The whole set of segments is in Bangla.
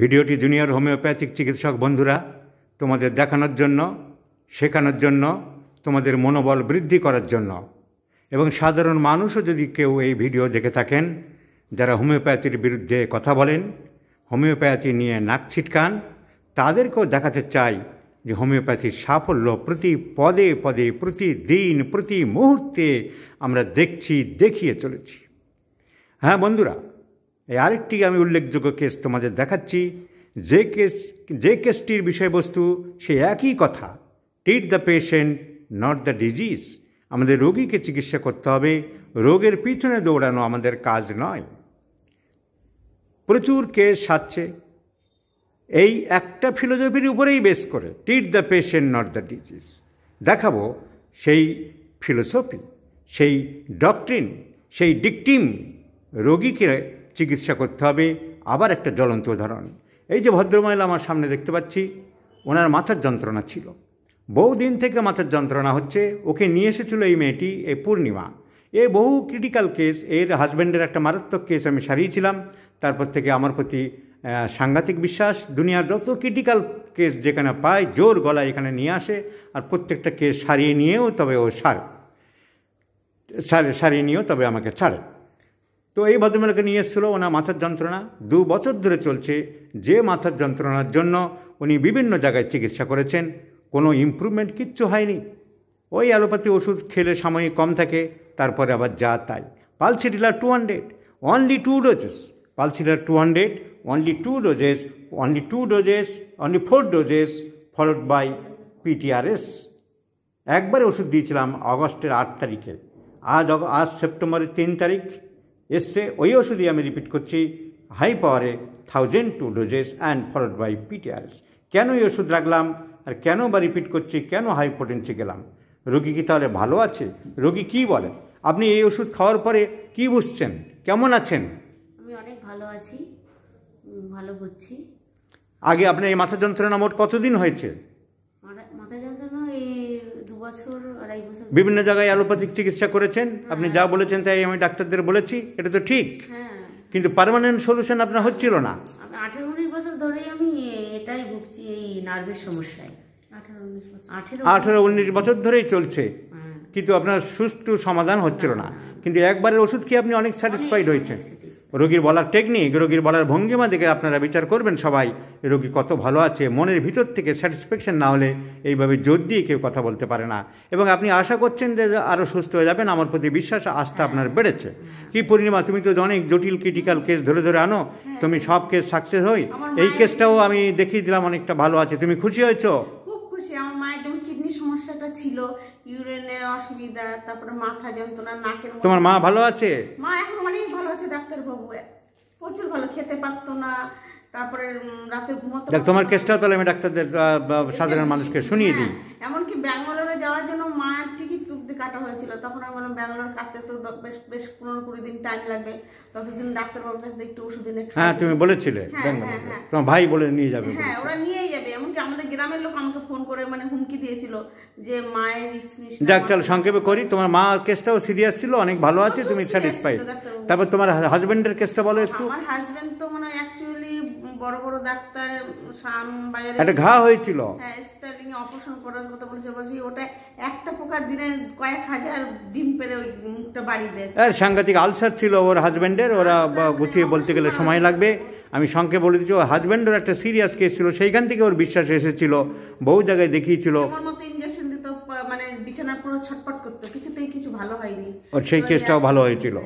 ভিডিওটি জুনিয়র হোমিওপ্যাথিক চিকিৎসক বন্ধুরা তোমাদের দেখানোর জন্য শেখানোর জন্য তোমাদের মনোবল বৃদ্ধি করার জন্য এবং সাধারণ মানুষও যদি কেউ এই ভিডিও দেখে থাকেন যারা হোমিওপ্যাথির বিরুদ্ধে কথা বলেন হোমিওপ্যাথি নিয়ে নাক ছিটকান তাদেরকেও দেখাতে চাই যে হোমিওপ্যাথির সাফল্য প্রতি পদে পদে প্রতিদিন প্রতি মুহূর্তে আমরা দেখছি দেখিয়ে চলেছি হ্যাঁ বন্ধুরা এই আরেকটি আমি উল্লেখযোগ্য কেস তোমাদের দেখাচ্ছি যে কেস যে কেসটির বিষয়বস্তু সে একই কথা টিট the patient not the disease আমাদের রোগীকে চিকিৎসা করতে হবে রোগের পিছনে দৌড়ানো আমাদের কাজ নয় প্রচুর কেস সাচ্ছে এই একটা ফিলোজফির উপরেই বেস করে টিট the patient not the disease দেখাবো সেই ফিলোসফি সেই ডক্ট্রিন সেই ডিকটিম রোগীকে চিকিৎসা করতে হবে আবার একটা জ্বলন্ত উদাহরণ এই যে ভদ্রমহিলা আমার সামনে দেখতে পাচ্ছি ওনার মাথার যন্ত্রণা ছিল বহু দিন থেকে মাথার যন্ত্রণা হচ্ছে ওকে নিয়ে এসেছিল এই মেয়েটি এই পূর্ণিমা এ বহু ক্রিটিক্যাল কেস এর হাজব্যান্ডের একটা মারাত্মক কেস আমি সারিয়েছিলাম তারপর থেকে আমার প্রতি সাংঘাতিক বিশ্বাস দুনিয়ার যত ক্রিটিক্যাল কেস যেখানে পায় জোর গলায় এখানে নিয়ে আসে আর প্রত্যেকটা কেস সারিয়ে নিয়েও তবে ও সারে সারিয়ে নিয়েও তবে আমাকে ছাড়ে তো এই ভদ্রমহিলাকে নিয়ে এসেছিল ওনার মাথার যন্ত্রণা দু বছর ধরে চলছে যে মাথার যন্ত্রণার জন্য উনি বিভিন্ন জায়গায় চিকিৎসা করেছেন কোনো ইম্প্রুভমেন্ট কিচ্ছু হয়নি ওই অ্যালোপ্যাথি ওষুধ খেলে সাময়িক কম থাকে তারপরে আবার যা তাই পালসিডিলার two hundred only two doses পালসিডিলার two hundred only two doses only two doses only four doses followed by P T R S একবারে ওষুধ দিয়েছিলাম অগস্টের আট তারিখে আজ আজ সেপ্টেম্বরের তিন তারিখ এসছে ওই ওষুধই আমি রিপিট করছি হাই পাওয়ারে thousand two doses and followed by P T R S কেন এই ওষুধ রাখলাম আর কেন বা রিপিট করছি কেন হাই পোটেন্সি গেলাম রোগী কি তাহলে ভালো আছে রোগী কি বলে আপনি এই ওষুধ খাওয়ার পরে কি বুঝছেন কেমন আছেন আমি অনেক ভালো আছি ভালো বুঝছি আগে আপনার এই মাথা যন্ত্রণা মোট কতদিন হয়েছে মাথা যন্ত্রণা এই বিভিন্ন জায়গায় অ্যালোপ্যাথিক চিকিৎসা করেছেন হ্যাঁ। আপনি যা বলেছেন তাই আমি ডাক্তারদের বলেছি এটা তো ঠিক হ্যাঁ। কিন্তু পারমানেন্ট সলিউশন আপনার হচ্ছিল না আঠেরো উনিশ বছর ধরেই আমি এটাই ভুগছি এই নার্ভের সমস্যায় উনিশ বছর ধরেই চলছে হ্যাঁ। কিন্তু আপনার সুষ্ঠু সমাধান হচ্ছিল না কিন্তু একবারের ওষুধ কি আপনি অনেক স্যাটিসফাইড হয়েছেন রোগীর বলার টেকনিক রোগীর বলার ভঙ্গিমা দেখে আপনারা বিচার করবেন সবাই রোগী কত ভালো আছে মনের ভিতর থেকে স্যাটিসফ্যাকশন না হলে এইভাবে জোর দিয়ে কেউ কথা বলতে পারে না এবং আপনি আশা করছেন যে আরও সুস্থ হয়ে যাবেন আমার প্রতি বিশ্বাস আস্থা আপনার বেড়েছে কি পূর্ণিমা তুমি তো অনেক জটিল ক্রিটিক্যাল কেস ধরে ধরে আনো হ্যাঁ। তুমি সব কেস সাকসেস হই এই কেসটাও আমি দেখিয়ে দিলাম অনেকটা ভালো আছে তুমি খুশি হয়েছো খুব খুশি আমার কিডনি সমস্যাটা ছিল ইউরিনের অসুবিধা তারপরে মাথা যন্ত্রণা নাকের তোমার মা ভালো আছে মা এখন অনেক ভালো আছে ডাক্তার বাবু প্রচুর ভালো খেতে পারতো না তারপরে রাতে ঘুমাতো তোমার কেসটা তাহলে আমি ডাক্তারদের সাধারণ মানুষকে শুনিয়ে দিই হ্যাঁ, এমন কাটা হয়েছিল তখন আমি বললাম ব্যাঙ্গালোর কাটতে তো বেশ বেশ পনেরো কুড়ি দিন টাইম লাগবে ততদিন ডাক্তারবাবুর কাছে একটু ওষুধ এনে হ্যাঁ তুমি বলেছিলে হ্যাঁ, হ্যাঁ, হ্যাঁ। তোমার ভাই বলে নিয়ে যাবে হ্যাঁ ওরা নিয়েই যাবে এমনকি আমাদের গ্রামের লোক আমাকে ফোন করে মানে হুমকি দিয়েছিল যে মায়ের যাক তাহলে সংক্ষেপে করি তোমার মা কেসটাও সিরিয়াস ছিল অনেক ভালো আছে তুমি স্যাটিসফাইড তারপর তোমার হাজবেন্ডের কেসটা বলো একটু আমার হাজবেন্ড তো মানে অ্যাকচুয়ালি বড় বড় ডাক্তার শাম বাজারে একটা ঘা হয়েছিল হ্যাঁ স্টাইলিং এ অপারেশন করার কথা বলেছে বলছি ওটা একটা প্রকার দিনে কয়েক এক সাংঘাতিক আলসার ছিল ওর হাজব্যান্ডের ওরা গুছিয়ে বলতে গেলে সময় লাগবে আমি সংক্ষেপে বলে দিচ্ছি ওর হাজব্যান্ডের একটা সিরিয়াস কেস ছিল সেইখান থেকে ওর বিশ্বাস এসেছিল বহু জায়গায় দেখিয়েছিল মানে ইঞ্জেকশন সেই কেসটাও ভালো হয়েছিল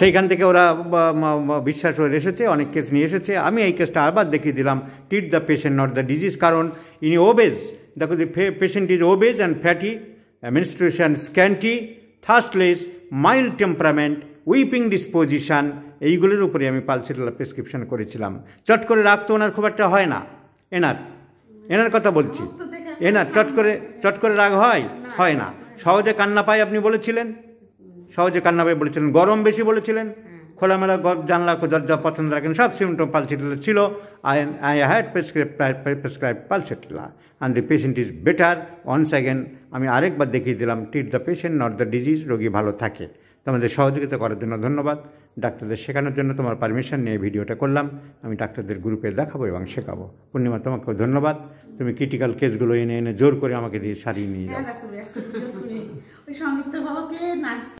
সেইখান থেকে ওরা বিশ্বাস হয়ে এসেছে অনেক কেস নিয়ে এসেছে আমি এই কেসটা আবার দেখিয়ে দিলাম treat the patient not the disease কারণ ইনি ওবেজ দেখো the patient is obese and fatty administration scanty thirstless mild temperament weeping disposition এইগুলোর উপরে আমি পালসেরলা প্রেসক্রিপশন করেছিলাম চট করে রাগ তো ওনার খুব একটা হয় না এনার এনার কথা বলছি এনার চট করে চট করে রাগ হয় হয় না সহজে কান্না পায় আপনি বলেছিলেন সহজে কান্না পায় বলেছিলেন গরম বেশি বলেছিলেন হ্যাঁ। খোলামেলা জানলা দরজা পছন্দ রাখেন সব সিমটম পালসেটলা ছিল I I had prescribe prescribe pulsatilla and the patient is better one second আমি আরেকবার দেখিয়ে দিলাম treat the patient not the disease রোগী ভালো থাকে তোমাদের সহযোগিতা করার জন্য ধন্যবাদ ডাক্তারদের শেখানোর জন্য তোমার পারমিশন নিয়ে ভিডিওটা করলাম আমি ডাক্তারদের গ্রুপে দেখাবো এবং শেখাবো পূর্ণিমা তোমাকে ধন্যবাদ তুমি ক্রিটিক্যাল কেসগুলো এনে এনে জোর করে আমাকে দিয়ে সারিয়ে নিয়ে যাও হ্যাঁ,